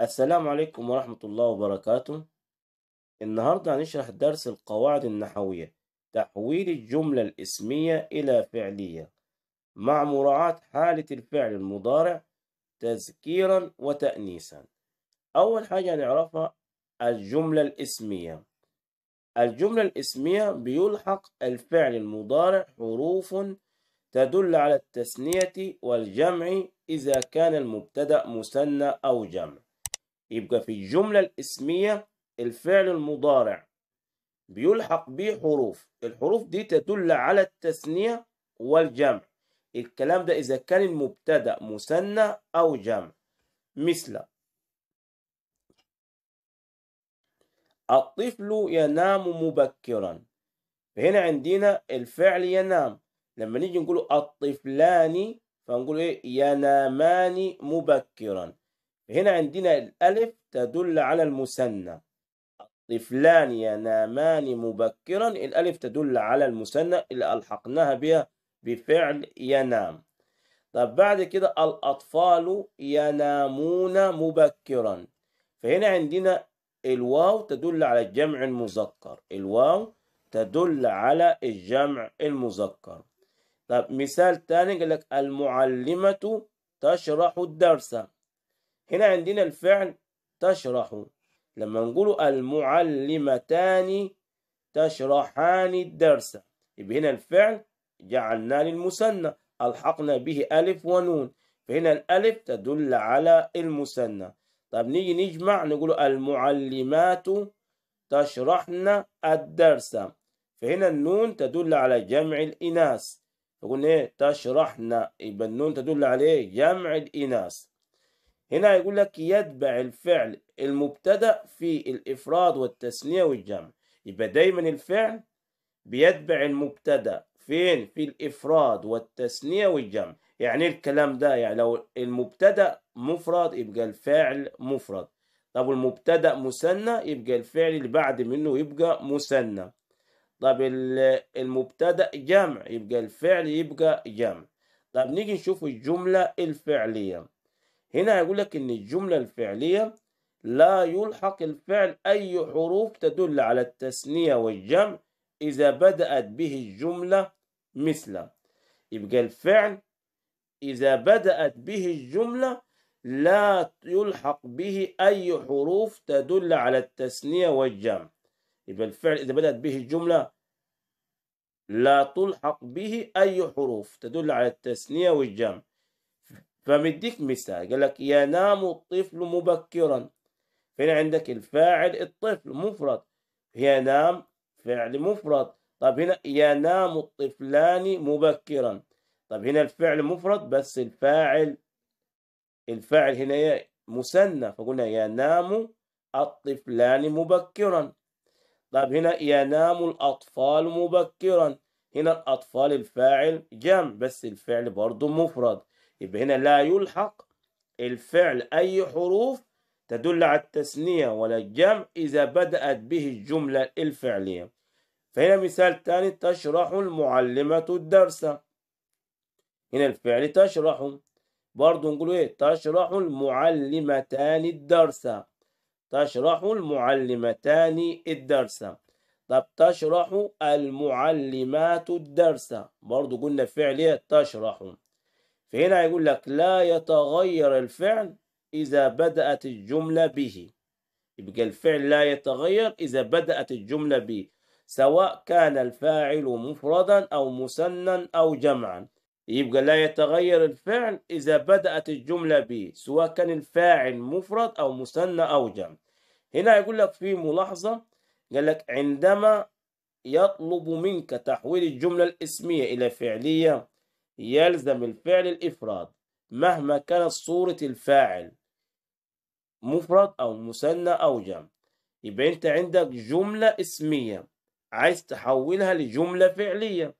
السلام عليكم ورحمة الله وبركاته النهاردة هنشرح درس القواعد النحوية تحويل الجملة الاسمية إلى فعلية مع مراعاة حالة الفعل المضارع تذكيرا وتأنيسا أول حاجة هنعرفها الجملة الاسمية الجملة الاسمية بيلحق الفعل المضارع حروف تدل على التثنية والجمع إذا كان المبتدأ مثنى أو جمع يبقى في الجملة الاسمية الفعل المضارع بيلحق به حروف الحروف دي تدل على التثنية والجمع الكلام ده إذا كان المبتدأ مثنى أو جمع مثل الطفل ينام مبكرا فهنا عندنا الفعل ينام لما نيجي نقول الطفلان فنقول ايه ينامان مبكرا هنا عندنا الألف تدل على المثنى طفلان ينامان مبكرا الألف تدل على المثنى اللي ألحقناها بها بفعل ينام طب بعد كده الأطفال ينامون مبكرا فهنا عندنا الواو تدل على الجمع المذكر الواو تدل على الجمع المذكر طب مثال تاني قال لك المعلمة تشرح الدرس هنا عندنا الفعل تشرح لما نقول المعلمتان تشرحان الدرس يبقى هنا الفعل جعلناه للمثنى ألحقنا به ألف ونون فهنا الألف تدل على المثنى طب نيجي نجمع نقول المعلمات تشرحن الدرس فهنا النون تدل على جمع الإناث فقلنا إيه تشرحن يبقى النون تدل عليه إيه؟ جمع الإناث هنا يقول لك يتبع الفعل المبتدأ في الإفراد والتثنية والجمع يبقى دايما الفعل بيتبع المبتدأ فين في الإفراد والتثنية والجمع يعني الكلام ده يعني لو المبتدأ مفرد يبقى الفعل مفرد طب المبتدأ مثنى يبقى الفعل اللي بعد منه يبقى مثنى طب المبتدأ جمع يبقى الفعل يبقى جمع طب نيجي نشوف الجملة الفعلية هنا هيقول لك إن الجملة الفعلية لا يلحق الفعل أي حروف تدل على التثنية والجمع إذا بدأت به الجملة مثل يبقى الفعل إذا بدأت به الجملة لا يلحق به أي حروف تدل على التثنية والجمع يبقى الفعل إذا بدأت به الجملة لا تلحق به أي حروف تدل على التثنية والجمع فمديك مثال قال لك ينام الطفل مبكرا فين عندك الفاعل الطفل مفرد ينام فعل مفرد طب هنا ينام الطفلان مبكرا طب هنا الفعل مفرد بس الفاعل الفاعل هنا مثنى فقلنا ينام الطفلان مبكرا طب هنا ينام الأطفال مبكرا هنا الأطفال الفاعل جمع بس الفعل برضه مفرد يبقى هنا لا يلحق الفعل أي حروف تدل على التثنية ولا الجمع إذا بدأت به الجملة الفعلية فهنا مثال تاني تشرح المعلمة الدرس هنا الفعل تشرح برضه نقول ايه تشرح المعلمتان الدرس تشرح المعلمتان الدرس طب تشرح المعلمات الدرس برضه قلنا فعل ايه تشرح فهنا يقول لك لا يتغير الفعل إذا بدأت الجملة به يبقى الفعل لا يتغير إذا بدأت الجملة به سواء كان الفاعل مفردا أو مثنى أو جمعا يبقى لا يتغير الفعل إذا بدأت الجملة به سواء كان الفاعل مفرد أو مثنى أو جمع هنا يقول لك في ملاحظة قال لك عندما يطلب منك تحويل الجملة الاسمية إلى فعلية يلزم الفعل الإفراد مهما كانت صورة الفاعل مفرد أو مثنى أو جمع يبقى أنت عندك جملة اسمية عايز تحولها لجملة فعلية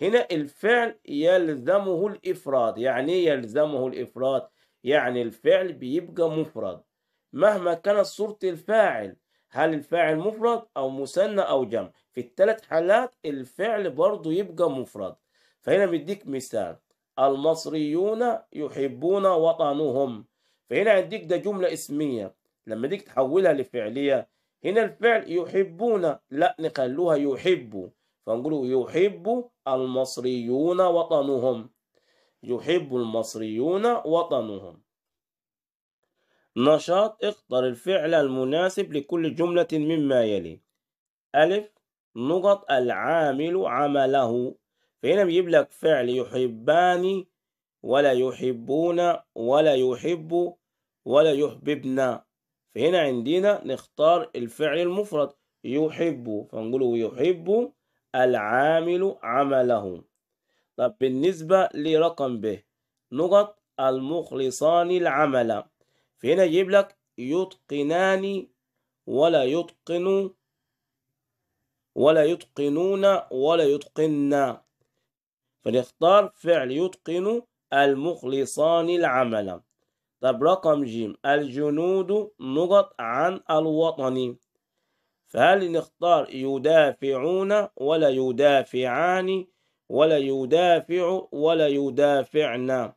هنا الفعل يلزمه الإفراد يعني ايه يلزمه الإفراد يعني الفعل بيبقى مفرد مهما كانت صورة الفاعل هل الفاعل مفرد أو مثنى أو جمع في الثلاث حالات الفعل برضه يبقى مفرد فهنا بيديك مثال المصريون يحبون وطنهم فهنا عندك ده جملة اسمية لما ديك تحولها لفعلية هنا الفعل يحبون لا نخلوها يحب فنقول يحب المصريون وطنهم يحب المصريون وطنهم نشاط اختر الفعل المناسب لكل جملة مما يلي ألف نقط العامل عمله فهنا بيجيب لك فعل يحبان ولا يحبون ولا يحب ولا يحببنا فهنا عندنا نختار الفعل المفرد يحب فنقول يحب العامل عمله طب بالنسبة لرقم به نقط المخلصان العمل فهنا يجيب لك يتقنان ولا يتقن ولا يتقنون ولا يتقنا فنختار فعل يتقن المخلصان العمل طب رقم جيم الجنود نقط عن الوطن فهل نختار يدافعون ولا يدافعان ولا يدافع ولا يدافعنا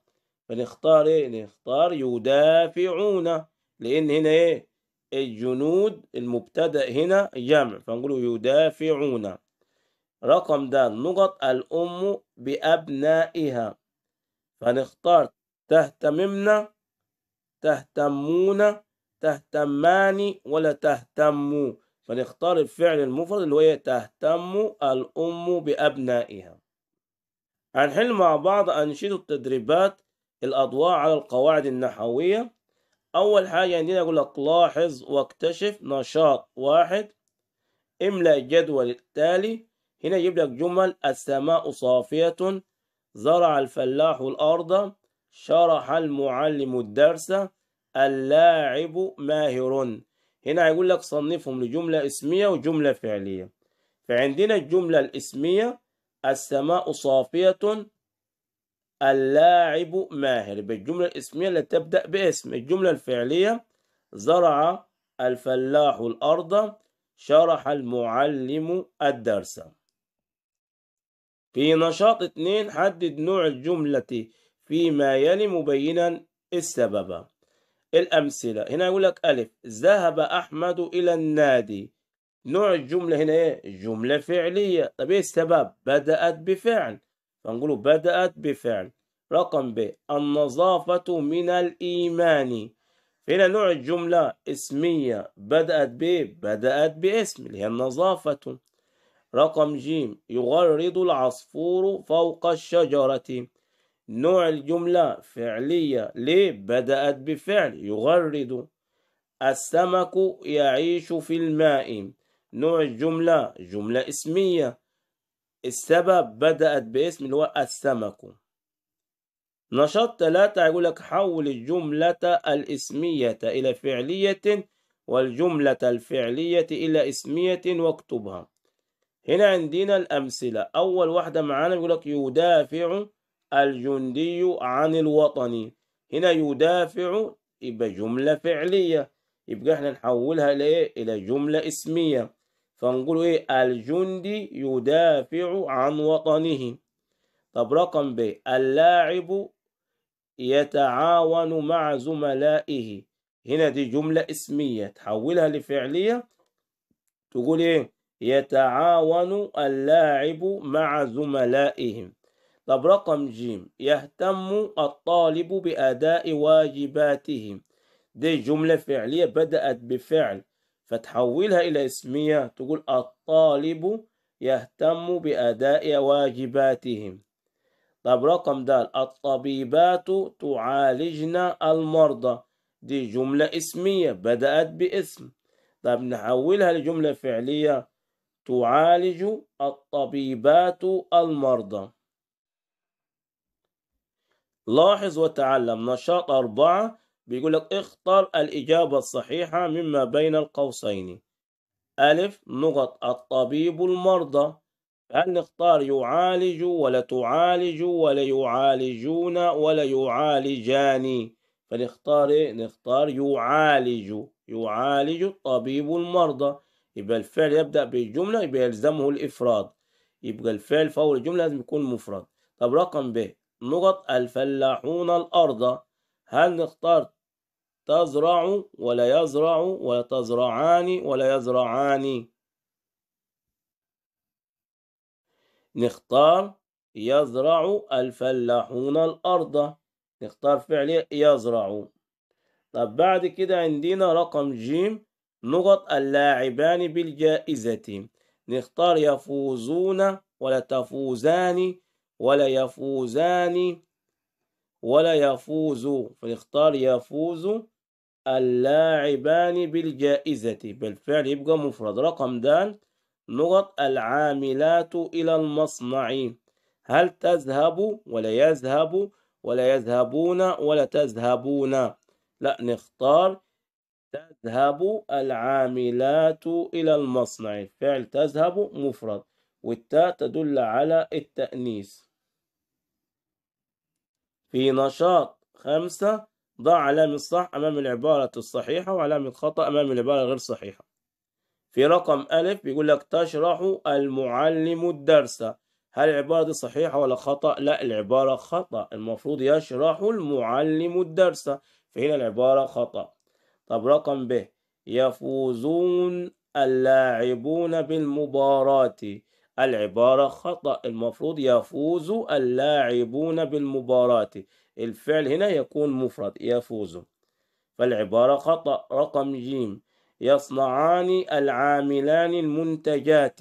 فنختار ايه نختار يدافعون لان هنا ايه الجنود المبتدا هنا جمع فنقول يدافعون رقم ده نقط الأم بأبنائها فنختار تهتممنا تهتمون تهتمان ولا تهتموا فنختار الفعل المفرد اللي هو إيه؟ تهتم الأم بأبنائها هنحل مع بعض أنشطة التدريبات الأضواء على القواعد النحوية أول حاجة عندنا أقول لك لاحظ واكتشف نشاط واحد املأ الجدول التالي هنا يجيب لك جمل السماء صافية زرع الفلاح الأرض شرح المعلم الدرس اللاعب ماهر هنا هيقول لك صنفهم لجملة اسمية وجملة فعلية فعندنا الجملة الاسمية السماء صافية اللاعب ماهر بالجملة الاسمية اللي تبدأ باسم الجملة الفعلية زرع الفلاح الأرض شرح المعلم الدرس في نشاط اتنين حدد نوع الجملة فيما يلي مبينا السبب الأمثلة هنا يقول لك ألف ذهب أحمد إلى النادي نوع الجملة هنا إيه؟ جملة فعلية طب إيه السبب؟ بدأت بفعل فنقول بدأت بفعل رقم ب النظافة من الإيمان هنا نوع الجملة اسمية بدأت ب بدأت باسم اللي هي النظافة رقم ج يغرد العصفور فوق الشجرة نوع الجملة فعلية ليه بدأت بفعل يغرد السمك يعيش في الماء نوع الجملة جملة اسمية السبب بدأت باسم اللي هو السمك نشاط ثلاثة يقول لك حول الجملة الاسمية إلى فعلية والجملة الفعلية إلى اسمية واكتبها هنا عندنا الأمثلة أول واحدة معانا يقول لك يدافع الجندي عن الوطني هنا يدافع يبقى جملة فعلية يبقى احنا نحولها إيه؟ إلى جملة اسمية فنقول إيه الجندي يدافع عن وطنه طب رقم ب اللاعب يتعاون مع زملائه هنا دي جملة اسمية تحولها لفعلية تقول إيه يتعاون اللاعب مع زملائهم طب رقم جيم يهتم الطالب بأداء واجباتهم دي جملة فعلية بدأت بفعل فتحولها إلى اسمية تقول الطالب يهتم بأداء واجباتهم طب رقم د الطبيبات تعالجن المرضى دي جملة اسمية بدأت باسم طب نحولها لجملة فعلية تعالج الطبيبات المرضى لاحظ وتعلم نشاط أربعة بيقول لك اختر الإجابة الصحيحة مما بين القوسين ألف نقط الطبيب المرضى هل نختار يعالج ولا تعالج ولا يعالجون ولا يعالجان فنختار إيه؟ نختار يعالج يعالج الطبيب المرضى يبقى الفعل يبدأ بالجملة يبقى يلزمه الإفراد يبقى الفعل في أول الجملة لازم يكون مفرد طب رقم ب نقط الفلاحون الأرض هل نختار تزرع ولا يزرع ولا تزرعان ولا يزرعان نختار يزرع الفلاحون الأرض نختار فعل يزرع طب بعد كده عندنا رقم جيم نقط اللاعبان بالجائزة نختار يفوزون ولا تفوزان ولا يفوزان ولا يفوز فنختار يفوز اللاعبان بالجائزة بالفعل يبقى مفرد رقم د نقط العاملات إلى المصنع هل تذهب ولا يذهب ولا يذهبون ولا تذهبون لا نختار تذهب العاملات إلى المصنع الفعل تذهب مفرد والتاء تدل على التأنيث في نشاط خمسة ضع علامة الصح أمام العبارة الصحيحة وعلامة الخطأ أمام العبارة الغير صحيحة في رقم ألف بيقول لك تشرح المعلم الدرس هل العبارة دي صحيحة ولا خطأ؟ لا العبارة خطأ المفروض يشرح المعلم الدرس فهنا العبارة خطأ طب رقم ب يفوزون اللاعبون بالمباراة العبارة خطأ المفروض يفوز اللاعبون بالمباراة الفعل هنا يكون مفرد يفوز فالعبارة خطأ رقم جيم يصنعان العاملان المنتجات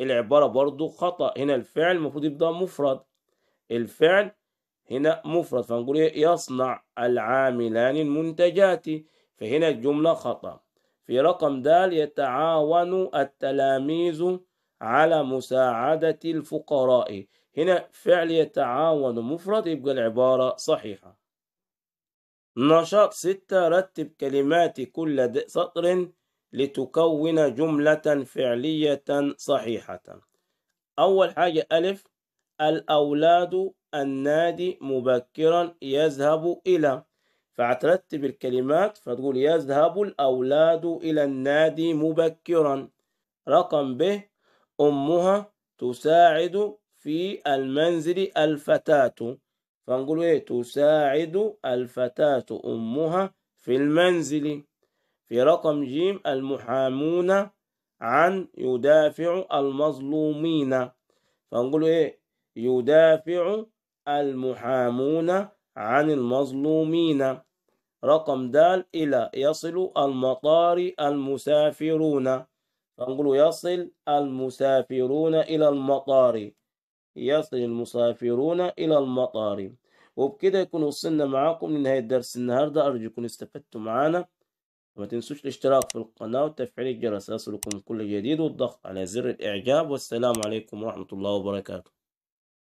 العبارة برضو خطأ هنا الفعل المفروض يبدأ مفرد الفعل هنا مفرد فنقول إيه؟ يصنع العاملان المنتجات فهنا الجملة خطأ في رقم د يتعاون التلاميذ على مساعدة الفقراء هنا فعل يتعاون مفرد يبقى العبارة صحيحة نشاط ستة رتب كلمات كل سطر لتكون جملة فعلية صحيحة أول حاجة ألف الأولاد النادي مبكرا يذهب إلى فترتب الكلمات فتقول يذهب الأولاد إلى النادي مبكرا رقم ب أمها تساعد في المنزل الفتاة فنقول إيه تساعد الفتاة أمها في المنزل في رقم ج المحامون عن يدافع المظلومين فنقول إيه يدافع المحامون عن المظلومين رقم د إلى يصل المطار المسافرون فنقول يصل المسافرون إلى المطار يصل المسافرون إلى المطار وبكده يكون وصلنا معاكم لنهاية درس النهاردة أرجو يكون استفدتم معانا وما تنسوش الاشتراك في القناة وتفعيل الجرس ليصلكم كل جديد والضغط على زر الإعجاب والسلام عليكم ورحمة الله وبركاته